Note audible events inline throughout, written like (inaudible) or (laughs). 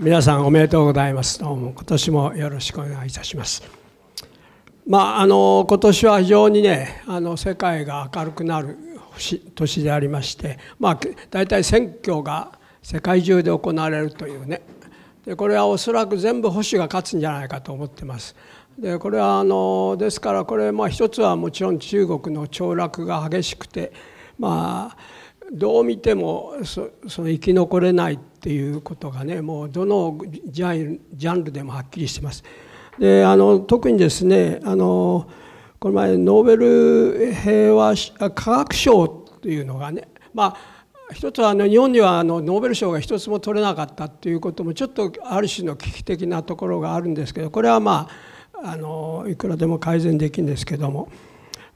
皆さんおめでとうございますどうも今年もよろしくお願いいたしますまああの今年は非常にねあの世界が明るくなる年でありましてまあ大体選挙が世界中で行われるというねでこれはおそらく全部保守が勝つんじゃないかと思ってますでこれはあのですからこれまあ一つはもちろん中国の凋落が激しくてまあどう見てもその生き残れないっていうことがねもうどのジャンルでもはっきりしてます。であの特にですねあのこの前ノーベル平和科学賞というのがねまあ一つはあの日本にはあのノーベル賞が一つも取れなかったっていうこともちょっとある種の危機的なところがあるんですけどこれはまああのいくらでも改善できるんですけども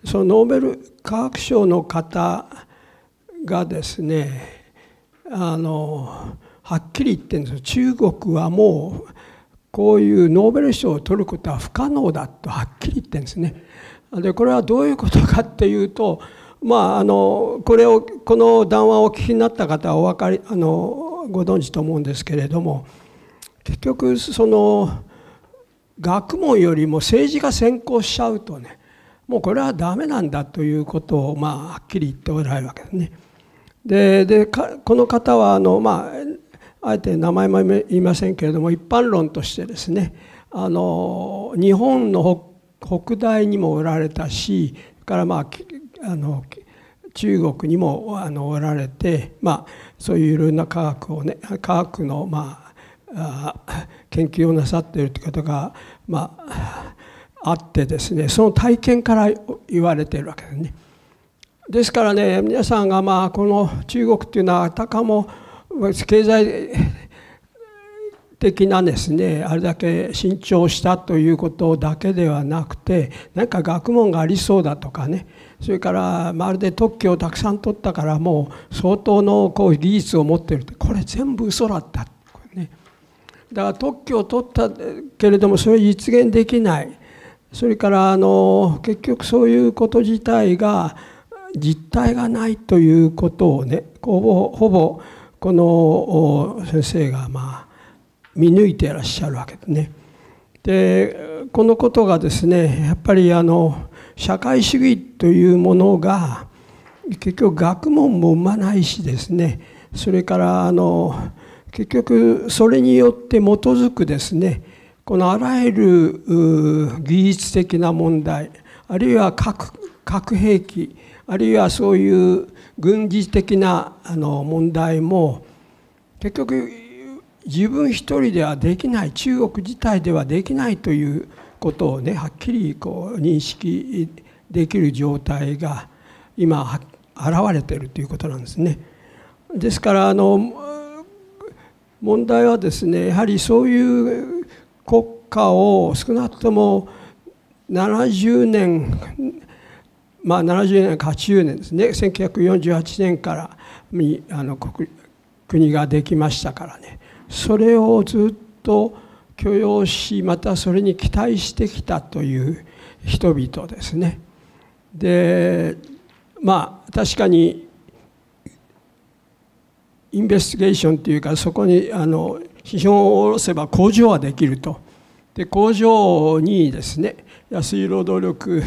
そのノーベル科学賞の方がですねあのはっきり言ってるんです中国はもうこういうノーベル賞を取ることは不可能だとはっきり言ってるんですね。でこれはどういうことかっていうと、まあ、あのこれをこの談話をお聞きになった方はお分かりあのご存知と思うんですけれども結局その学問よりも政治が先行しちゃうとねもうこれはダメなんだということを、まあ、はっきり言っておられるわけですね。ででこの方はあの、まあ、あえて名前も言いませんけれども一般論としてですねあの日本の北大にもおられたしからまああの中国にもあのおられて、まあ、そういういろんな科学をね科学の、まあ、あ研究をなさっているということが、まあ、あってですねその体験から言われているわけですね。ですからね皆さんがまあこの中国っていうのはあたかも経済的なですねあれだけ伸長したということだけではなくてなんか学問がありそうだとかねそれからまるで特許をたくさん取ったからもう相当のこう技術を持ってるってこれ全部嘘だったこれ、ね、だから特許を取ったけれどもそれ実現できないそれからあの結局そういうこと自体が実体がないということをねほぼほぼこの先生がまあ見抜いていらっしゃるわけでね。でこのことがですねやっぱりあの社会主義というものが結局学問も生まないしですねそれからあの結局それによって基づくですねこのあらゆる技術的な問題あるいは核兵器あるいはそういう軍事的なあの問題も結局自分一人ではできない中国自体ではできないということをねはっきりこう認識できる状態が今現れているということなんですね。ですからあの問題はですねやはりそういう国家を少なくとも70年まあ、70年か80年ですね1948年からにあの国国ができましたからねそれをずっと許容しまたそれに期待してきたという人々ですね。でまあ確かにインベスティゲーションというかそこにあの批評を下ろせば工場はできると。で工場にですね安い労働力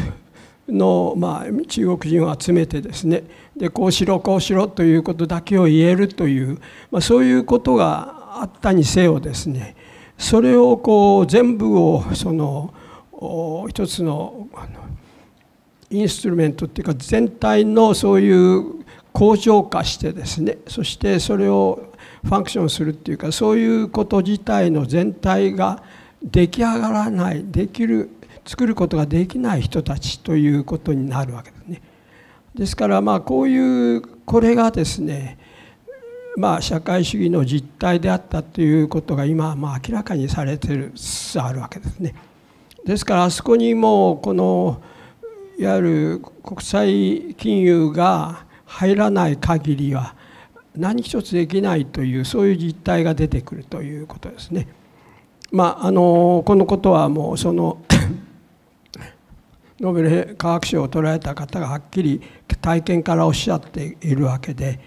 の、まあ、中国人を集めてですねでこうしろこうしろということだけを言えるという、まあ、そういうことがあったにせよですねそれをこう全部をその一つのインストゥルメントっていうか全体のそういう向上化してですねそしてそれをファンクションするっていうかそういうこと自体の全体が出来上がらないできる作ることができない人たちということになるわけですね。ですからまあこういうこれがですねまあ社会主義の実態であったということが今まあ明らかにされてるつつあるわけですね。ですからあそこにもうこのいわゆる国際金融が入らない限りは何一つできないというそういう実態が出てくるということですね。まあ、あのこのことはもうそのノーベル科学賞を取られた方がはっきり体験からおっしゃっているわけで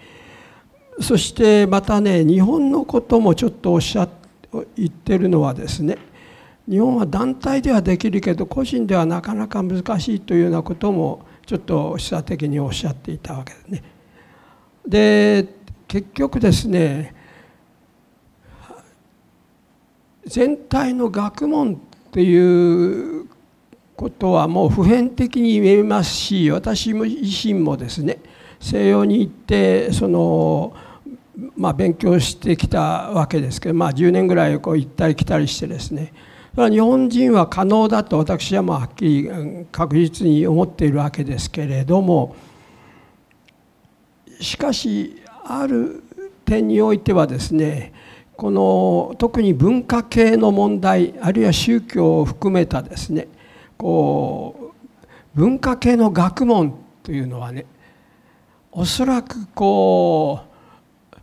そしてまたね日本のこともちょっとおっしゃ言ってるのはですね日本は団体ではできるけど個人ではなかなか難しいというようなこともちょっと示唆的におっしゃっていたわけですね。で結局ですね全体の学問っていうことはもう普遍的に言えますし私自身もですね西洋に行ってその、まあ、勉強してきたわけですけど、まあ、10年ぐらいこう行ったり来たりしてですね日本人は可能だと私はまあはっきり確実に思っているわけですけれどもしかしある点においてはですねこの特に文化系の問題あるいは宗教を含めたですねこう文化系の学問というのはねおそらくこう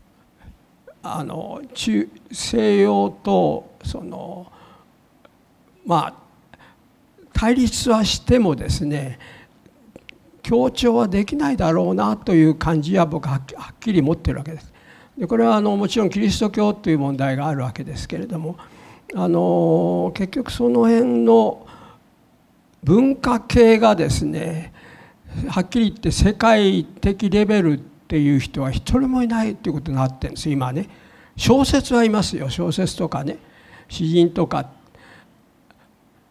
あの中西洋とそのまあ対立はしてもですね協調はできないだろうなという感じは僕はっきり持ってるわけです。でこれはあのもちろんキリスト教という問題があるわけですけれどもあの結局その辺の文化系がですねはっきり言って世界的レベルっていう人は一人もいないっていうことになってるんです今ね小説はいますよ小説とかね詩人とか、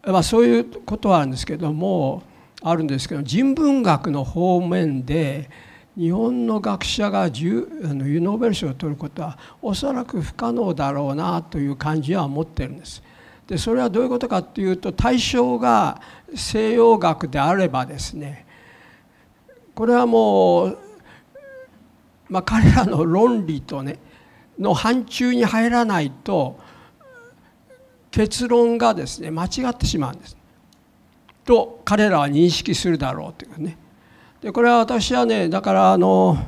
まあ、そういうことはあるんですけどもあるんですけど人文学の方面で日本の学者が1あのノーベル賞を取ることはおそらく不可能だろうなという感じは持ってるんです。でそれはどういうことかっていうと対象が西洋学であればですねこれはもう、まあ、彼らの論理とねの範疇に入らないと結論がですね間違ってしまうんです。と彼らは認識するだろうというね。でこれは私はねだからあの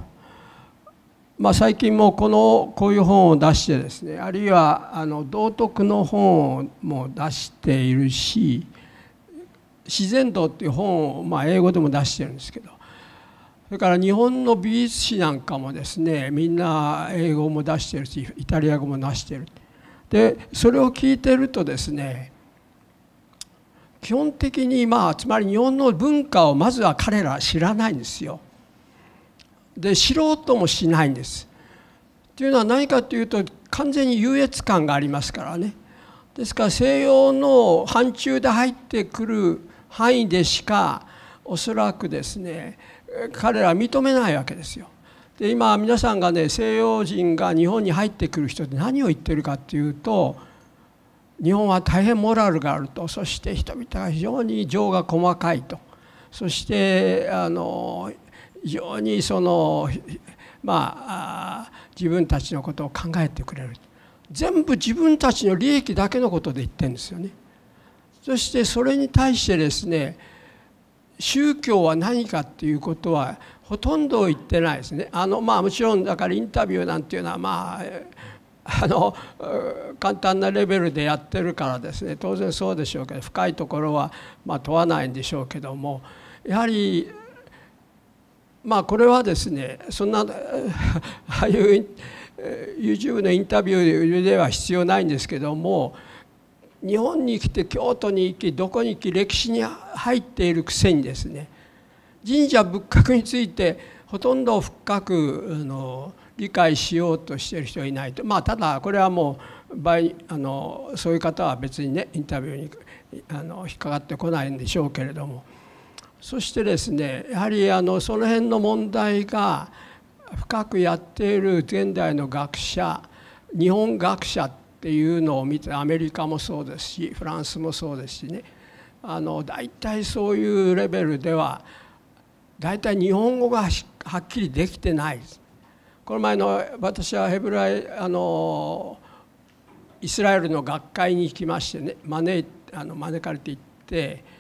まあ、最近もこのこういう本を出してですねあるいはあの道徳の本も出しているし「自然道」っていう本を、まあ、英語でも出してるんですけどそれから日本の美術史なんかもですねみんな英語も出してるしイタリア語も出してる。でそれを聞いてるとですね基本的にまあつまり日本の文化をまずは彼らは知らないんですよ。で知ろうともしないんです。というのは何かというと完全に優越感がありますからねですから西洋の範疇で入ってくる範囲でしかおそらくですね彼ら認めないわけですよ。で今皆さんがね西洋人が日本に入ってくる人って何を言ってるかっていうと日本は大変モラルがあるとそして人々が非常に情が細かいとそしてあの非常にそのまあ自分たちのことを考えてくれる全部自分たちの利益だけのことで言ってるんですよね。そしてそれに対してですね宗教は何かっていうことはほとんど言ってないですね。あのまあ、もちろんだからインタビューなんていうのはまああの (laughs) 簡単なレベルでやってるからですね当然そうでしょうけど深いところはまあ問わないんでしょうけどもやはりまあこれはですねそんな (laughs) ああいう YouTube のインタビューでは必要ないんですけども日本に来て京都に行きどこに行き歴史に入っているくせにですね神社仏閣についてほとんど深くあの理解しようとしている人はいないとまあただこれはもう合あのそういう方は別にねインタビューにあの引っかかってこないんでしょうけれども。そしてですねやはりあのその辺の問題が深くやっている現代の学者日本学者っていうのを見てアメリカもそうですしフランスもそうですしねあの大体そういうレベルでは大体日本語がはっきりできてないこの前の私はヘブライあのイスラエルの学会に行きましてね招いあの招かれて行って。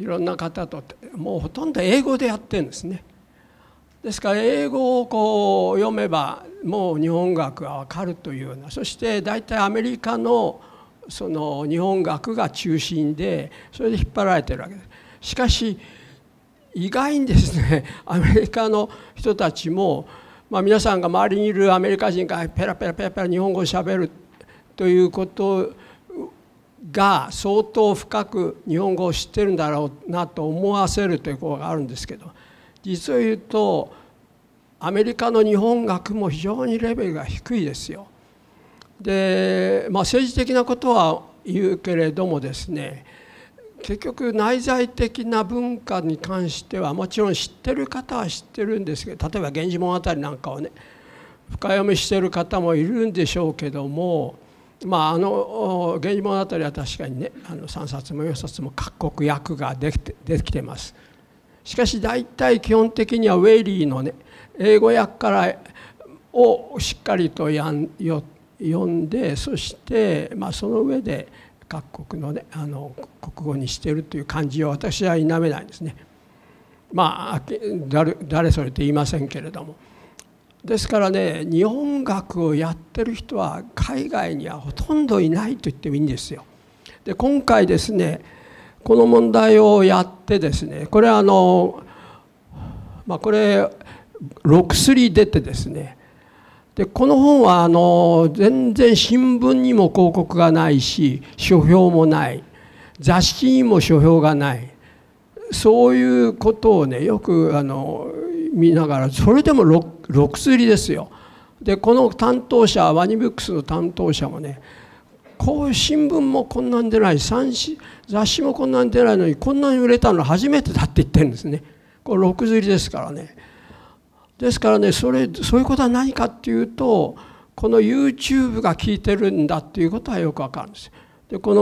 いろんな方ともうほとんど英語でやってるんですねですから英語をこう読めばもう日本学は分かるというようなそして大体アメリカのその日本学が中心でそれで引っ張られてるわけです。しかし意外にですね (laughs) アメリカの人たちも、まあ、皆さんが周りにいるアメリカ人がペラペラペラペラ日本語をしゃべるということをが相当深く日本語を知ってるんだろうなと思わせるということがあるんですけど実を言うとアメリカの日本学も非常にレベルが低いですよ。で、まあ、政治的なことは言うけれどもですね結局内在的な文化に関してはもちろん知ってる方は知ってるんですけど例えば「源氏物語」なんかをね深読みしてる方もいるんでしょうけどもまあ、あの「源氏物語」は確かにねあの3冊も4冊も各国訳ができてできてますしかし大体基本的にはウェイリーのね英語訳からをしっかりとやんよ読んでそして、まあ、その上で各国の,、ね、あの国語にしてるという感じを私は否めないですね。まあ誰それと言いませんけれども。ですからね日本学をやってる人は海外にはほとんどいないと言ってもいいんですよ。で今回ですねこの問題をやってですねこれあのまあ、これ63出てですねでこの本はあの全然新聞にも広告がないし書評もない雑誌にも書評がないそういうことをねよくあの見ながらそれでも6 6刷りですよでこの担当者ワニブックスの担当者もねこういう新聞もこんなん出ない雑誌もこんなん出ないのにこんなに売れたの初めてだって言ってるんですねこれ6刷りですからねですからねそれそういうことは何かっていうとこの YouTube が聞いてるんだっていうことはよくわかるんですでこ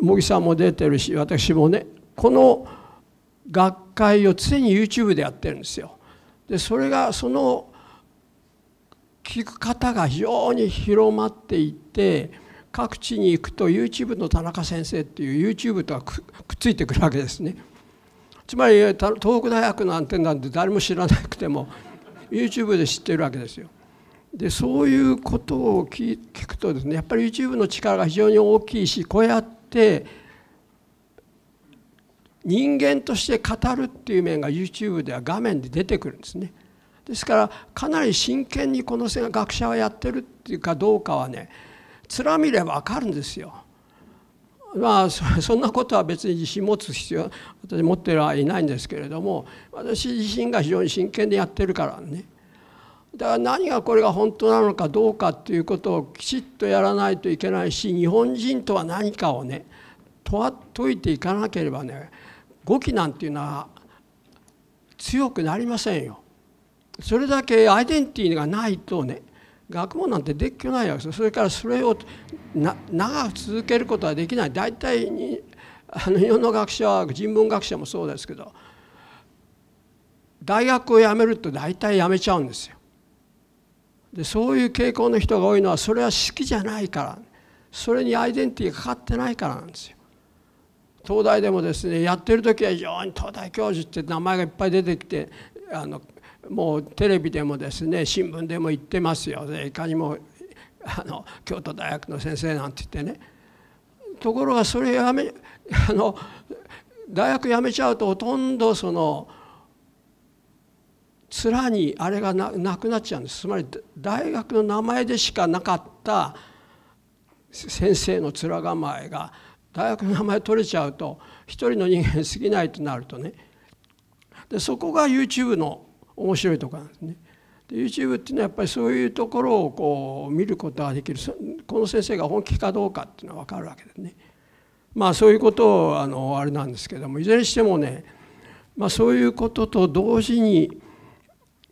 の茂木さんも出てるし私もねこの学会を常に YouTube でやってるんですよ。でそれがその聞く方が非常に広まっていって各地に行くと YouTube の田中先生っていう YouTube とはくっついてくるわけですね。つまり東北大学のアンテナなんて誰も知らなくても YouTube で知ってるわけですよ。でそういうことを聞くとですねやっぱり YouTube の力が非常に大きいしこうやって人間として語るっていう面が YouTube では画面で出てくるんですね。ですからかなり真剣にこの学者はやってるっていうかどうかはね面見れば分かるんですよ。まあ (laughs) そんなことは別に自信持つ必要私持ってはいないんですけれども私自身が非常に真剣でやってるからねだから何がこれが本当なのかどうかっていうことをきちっとやらないといけないし日本人とは何かをね問いていかなければね語気なんていうのは強くなりませんよ。それだけアイデンティティがないとね学問なんてできないわけですそれからそれを長く続けることはできない大体にあの日本の学者は人文学者もそうですけど大学を辞めると大体辞めちゃうんですよ。でそういう傾向の人が多いのはそれは好きじゃないからそれにアイデンティティがかかってないからなんですよ。東大でもですねやってる時は非常に東大教授って名前がいっぱい出てきてあのもうテレビでもですね新聞でも言ってますよいかにもあの京都大学の先生なんて言ってねところがそれやめあの大学辞めちゃうとほとんどその面にあれがなくなっちゃうんですつまり大学の名前でしかなかった先生の面構えが大学の名前取れちゃうと一人の人間すぎないとなるとねでそこが YouTube の面白いところなんですね。で YouTube っていうのはやっぱりそういうところをこう見ることができるこの先生が本気かどうかっていうのは分かるわけでね。まあそういうことをあのあれなんですけどもいずれにしてもね、まあ、そういうことと同時に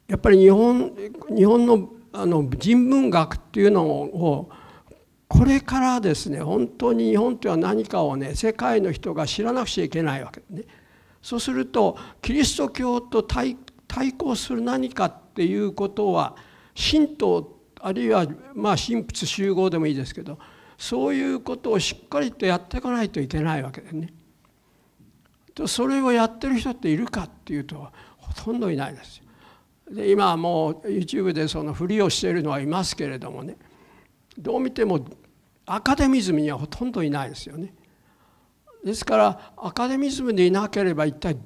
やっぱり日本日本のあの人文学っていうのをこれからですね本当に日本とは何かをね世界の人が知らなくちゃいけないわけね。そうするとキリスト教と対抗する何かっていうことは神道あるいはまあ神仏集合でもいいですけどそういうことをしっかりとやっていかないといけないわけでね。それをやってる人っているかっていうとほとんどいないですよ。で今もう YouTube でそのふりをしているのはいますけれどもねどう見てもアカデミズムにはほとんどいないですよね。ですからアカデミズムでいなければ一体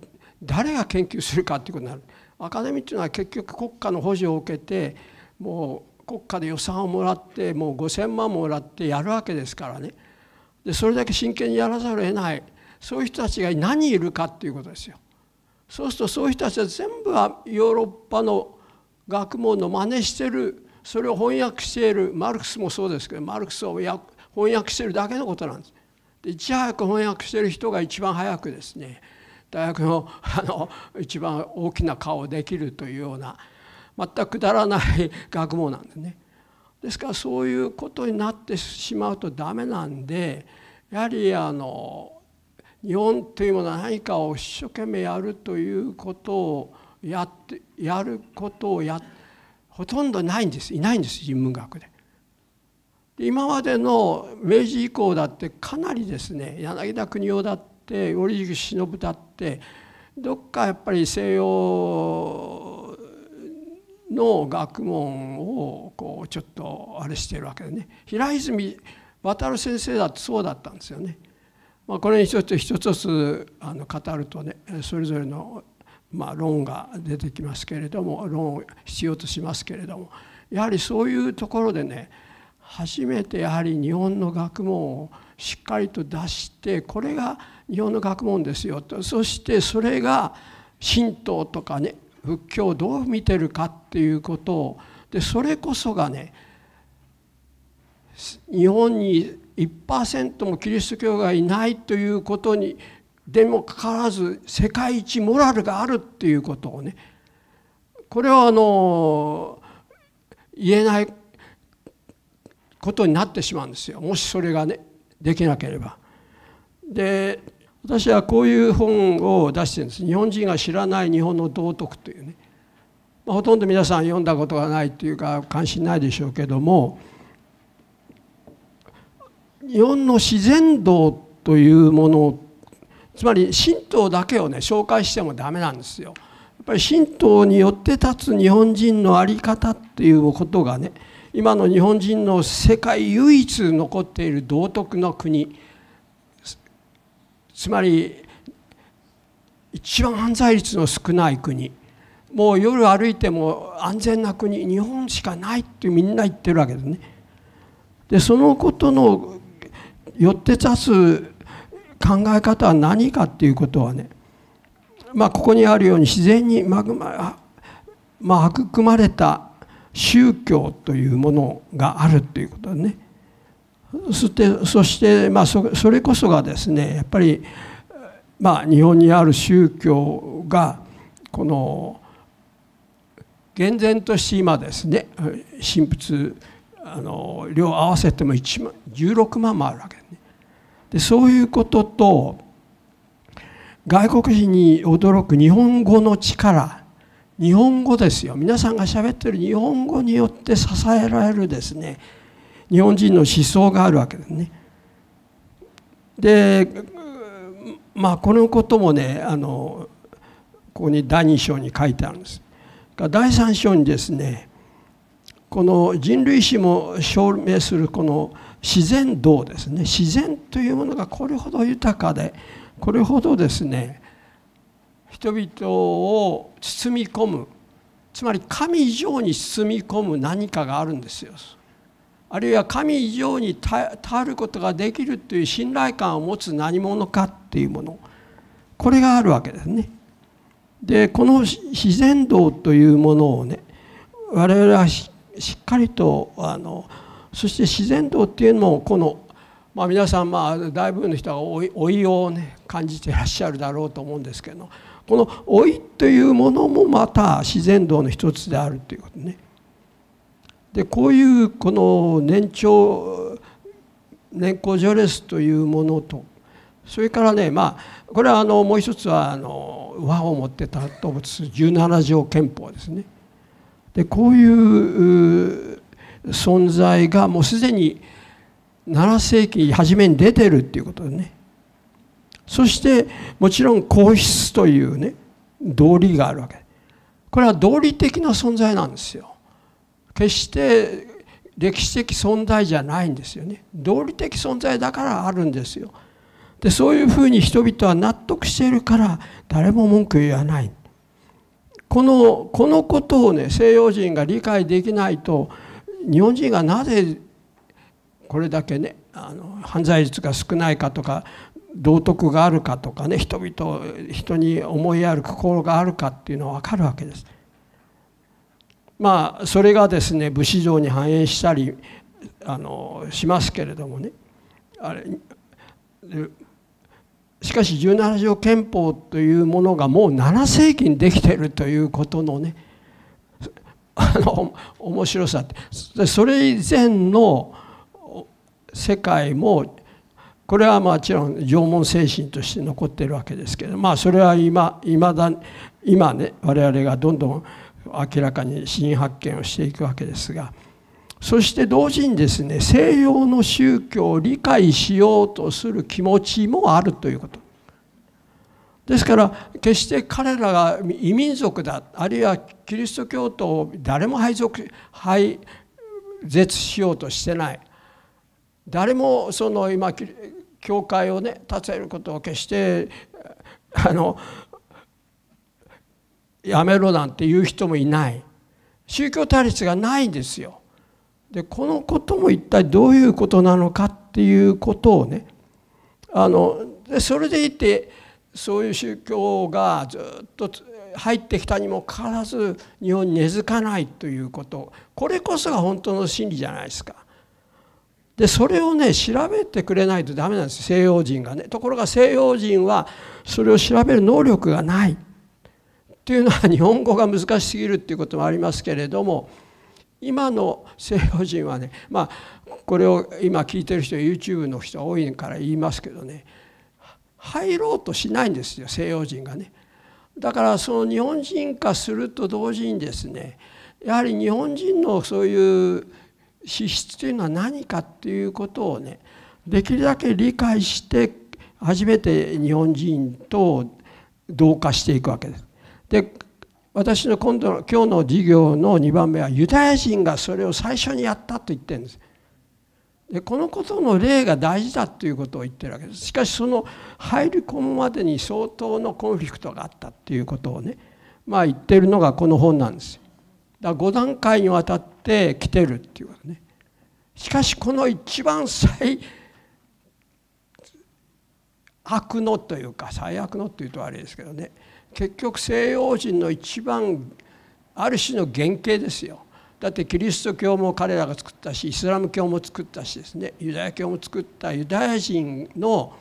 誰が研究するかっていうことになる。アカデミーっていうのは結局国家の補助を受けてもう国家で予算をもらってもう5,000万もらってやるわけですからねでそれだけ真剣にやらざるを得ないそういう人たちが何いるかっていうことですよ。そうするとそういう人たちは全部はヨーロッパの学問の真似してるそれを翻訳しているマルクスもそうですけどマルクスを翻訳してるだけのことなんです。でいち早く翻訳してる人が一番早くですね大学のあの一番大きな顔をできるというような全くくだらない学問なんでね。ですからそういうことになってしまうと駄目なんでやはりあの日本というものは何かを一生懸命やるということをやってやることをやほとんどないんですいないんです人文学で。今までの明治以降だってかなりですね柳田国夫だって織重忍だってどっかやっぱり西洋の学問をこうちょっとあれしてるわけでね平泉渉先生だってそうだったんですよね。まあ、これに一つ一つあの語るとねそれぞれのまあ論が出てきますけれども論を必要としますけれどもやはりそういうところでね初めてやはり日本の学問をしっかりと出してこれが日本の学問ですよとそしてそれが神道とかね仏教をどう見てるかっていうことをでそれこそがね日本に1%もキリスト教がいないということにでもかかわらず世界一モラルがあるっていうことをねこれはあの言えないことになってしまうんですよもしそれがねできなければ。で私はこういう本を出してるんです日本人が知らない日本の道徳というね、まあ、ほとんど皆さん読んだことがないというか関心ないでしょうけども日本の自然道というものつまり神道だけをね紹介しても駄目なんですよ。やっぱり神道によって立つ日本人の在り方っていうことがね今の日本人の世界唯一残っている道徳の国つまり一番犯罪率の少ない国もう夜歩いても安全な国日本しかないってみんな言ってるわけですね。でそのことのよって立つ考え方は何かっていうことはねまあここにあるように自然にまあ、育まれた宗教というものがあるということだね。そしてそしてまあそれこそがですねやっぱりまあ日本にある宗教がこの厳然として今ですね神仏あの両合わせても1万16万もあるわけね、でそういうことと外国人に驚く日本語の力日本語ですよ皆さんがしゃべってる日本語によって支えられるですね日本人の思想があるわけですね。でまあこのこともねあのここに第2章に書いてあるんです。第3章にですねこの人類史も証明するこの自然道ですね自然というものがこれほど豊かでこれほどですね人々を包み込むつまり神以上に包み込む何かがあるんですよ。あるいは神以上に耐えることができるという信頼感を持つ何者かっていうものこれがあるわけですね。でこの自然道というものをね我々はしっかりとあのそして自然道っていうのもこの、まあ、皆さんまあ大部分の人は老いをね感じていらっしゃるだろうと思うんですけどこの老いというものもまた自然道の一つであるということね。でこういうこの年長年功序列というものとそれからねまあこれはあのもう一つはあの和を持ってた動物17条憲法ですね。でこういう存在がもうすでに7世紀初めに出てるっていうことでね。そしてもちろん皇室というね道理があるわけこれは道理的な存在なんですよ決して歴史的存在じゃないんですよね道理的存在だからあるんですよでそういうふうに人々は納得しているから誰も文句言わないこのこのことをね西洋人が理解できないと日本人がなぜこれだけねあの犯罪率が少ないかとか道徳があるかとかね人々人に思いやる心があるかっていうのは分かるわけです。まあそれがですね武士道に反映したりあのしますけれどもねあれしかし17条憲法というものがもう7世紀にできてるということのねあの面白さってそれ以前の世界もこれはもちろん縄文精神として残ってるわけですけどまあそれは今まだ今ね我々がどんどん明らかに新発見をしていくわけですがそして同時にですね西洋の宗教を理解しようとする気持ちもあるということ。ですから決して彼らが異民族だあるいはキリスト教徒を誰も配属廃絶しようとしてない誰もその今教会をね立てることを決してあのやめろなんて言う人もいない宗教対立がないんですよ。でこのことも一体どういうことなのかっていうことをねあのでそれでいてそういう宗教がずっと入ってきたにもかかわらず日本に根付かないということこれこそが本当の真理じゃないですか。でそれをね調べてくれないとダメなんです西洋人がねところが西洋人はそれを調べる能力がないっていうのは日本語が難しすぎるっていうこともありますけれども今の西洋人はねまあこれを今聞いてる人 YouTube の人多いから言いますけどね入ろうとしないんですよ西洋人がね。だからその日本人化すると同時にですねやはり日本人のそういう資質というのは何かっていうことをねできるだけ理解して初めて日本人と同化していくわけです。で私の今度の今日の授業の2番目はユダヤ人がそれを最初にやったと言ってるんです。でこのことの例が大事だということを言ってるわけです。しかしその入り込むまでに相当のコンフリクトがあったっていうことをねまあ言ってるのがこの本なんです。だ5段階にわたって来てるっていうことねしかしこの一番最悪のというか最悪のっていうとあれですけどね結局西洋人の一番ある種の原型ですよだってキリスト教も彼らが作ったしイスラム教も作ったしですねユダヤ教も作ったユダヤ人の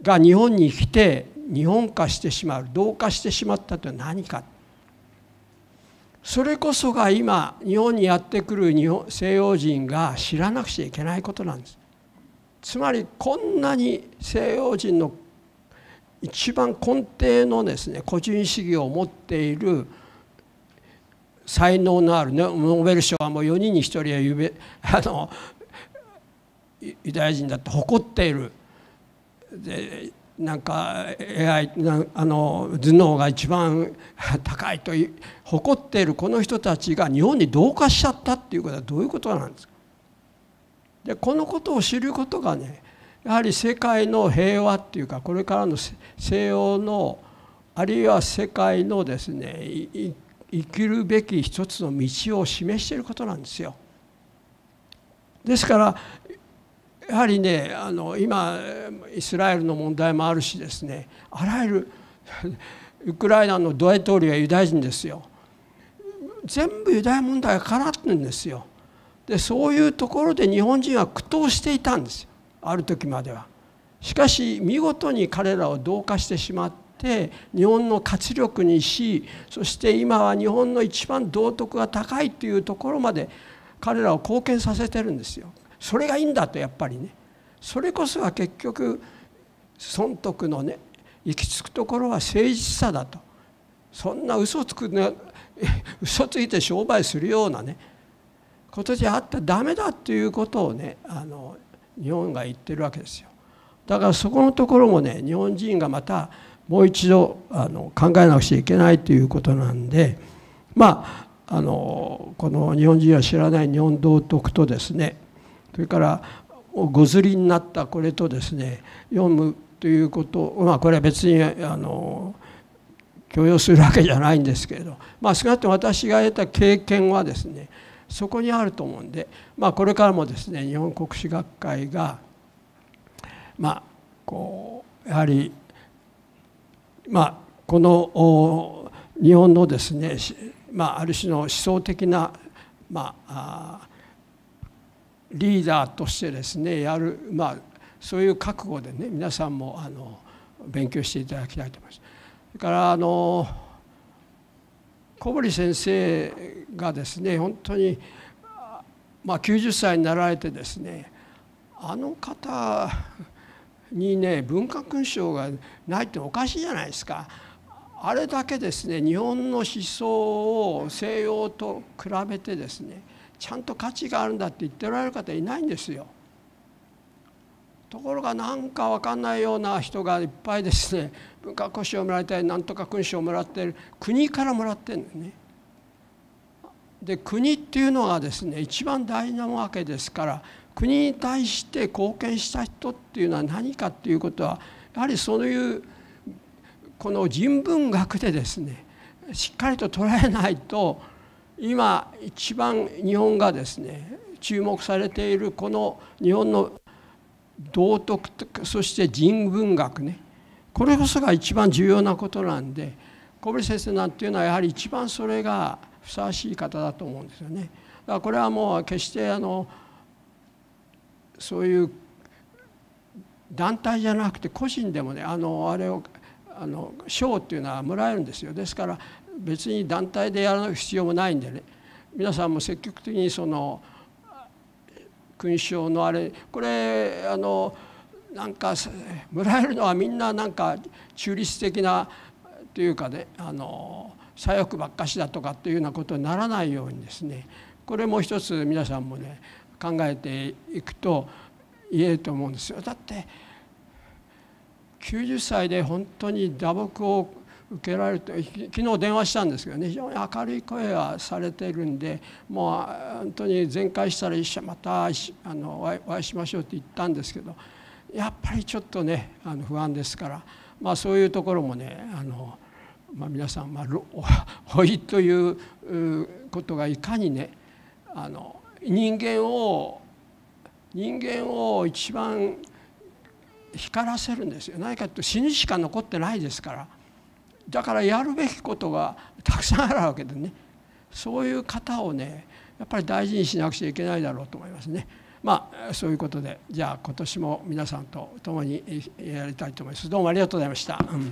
が日本に来て日本化してしまう同化してしまったというのは何かそれこそが今日本にやってくる日本西洋人が知らなくちゃいけないことなんですつまりこんなに西洋人の一番根底のですね個人主義を持っている才能のある、ね、ノーベル賞はもう4人に1人はゆべ (laughs) あのユダヤ人だって誇っているなんか AI あの頭脳が一番 (laughs) 高いと誇っているこの人たちが日本に同化しちゃったっていうことはどういうことなんですかでこのことを知ることがねやはり世界の平和っていうかこれからの西洋のあるいは世界のですね生きるべき一つの道を示していることなんですよ。ですからやはりねあの今イスラエルの問題もあるしですねあらゆる (laughs) ウクライナの大統領はユダヤ人ですよ全部ユダヤ問題が絡ってるんですよでそういうところで日本人は苦闘していたんですよある時までは。しかし見事に彼らを同化してしまって日本の活力にしそして今は日本の一番道徳が高いというところまで彼らを貢献させてるんですよそれがいいんだとやっぱりねそれこそが結局損得のね行き着くところは誠実さだとそんな嘘つくね (laughs) 嘘ついて商売するようなねことじゃあっらダメだっていうことをねあの日本が言ってるわけですよだからそこのところもね日本人がまたもう一度あの考えなくちゃいけないということなんでまああのこの日本人は知らない日本道徳とですねそれからごずりになったこれとですね読むということまあこれは別にあの許容するわけじゃないんですけれどまあ少なくとも私が得た経験はですねそこにあると思うんで、まあ、これからもですね日本国史学会がまあこうやはりまあこの日本のですねまあある種の思想的なまあリーダーとしてですねやる、まあ、そういう覚悟でね皆さんもあの勉強していただきたいと思います。それからあの小堀先生がですね本当に、まあ、90歳になられてですねあの方にね文化勲章がないっておかしいじゃないですか。あれだけですね日本の思想を西洋と比べてですねちゃんと価値があるんだって言っておられる方いないんですよ。ところが何か分かんないような人がいっぱいですね文化勲章をもらいたい何とか勲章をもらってる国からもらってるんだね。で国っていうのがですね一番大事なわけですから国に対して貢献した人っていうのは何かっていうことはやはりそういうこの人文学でですねしっかりと捉えないと今一番日本がですね注目されているこの日本の道徳そして人文学ねこれこそが一番重要なことなんで小堀先生なんていうのはやはり一番それがふさわしい方だと思うんですよね。だからこれはもう決してあのそういう団体じゃなくて個人でもねあのあれをあの賞っていうのはもらえるんですよですから別に団体でやる必要もないんでね皆さんも積極的にその勲章のあれこれあのなんかもらえるのはみんななんか中立的なというかねあの左翼ばっかしだとかっていうようなことにならないようにですねこれも一つ皆さんもね考えていくと言えると思うんですよ。だって90歳で本当に打撲を受けられて昨日電話したんですけどね非常に明るい声はされてるんでもう本当に全開したら一緒またあのお会いしましょうって言ったんですけどやっぱりちょっとねあの不安ですから、まあ、そういうところもねあの、まあ、皆さん、まあ、老 (laughs) いということがいかにねあの人間を人間を一番光らせるんですよ何かと死ぬしか残ってないですからだからやるべきことがたくさんあるわけでねそういう方をねやっぱり大事にしなくちゃいけないだろうと思いますね。まあ、そういうことでじゃあ今年も皆さんと共にやりたいと思います。どうもありがとうございました。うんうん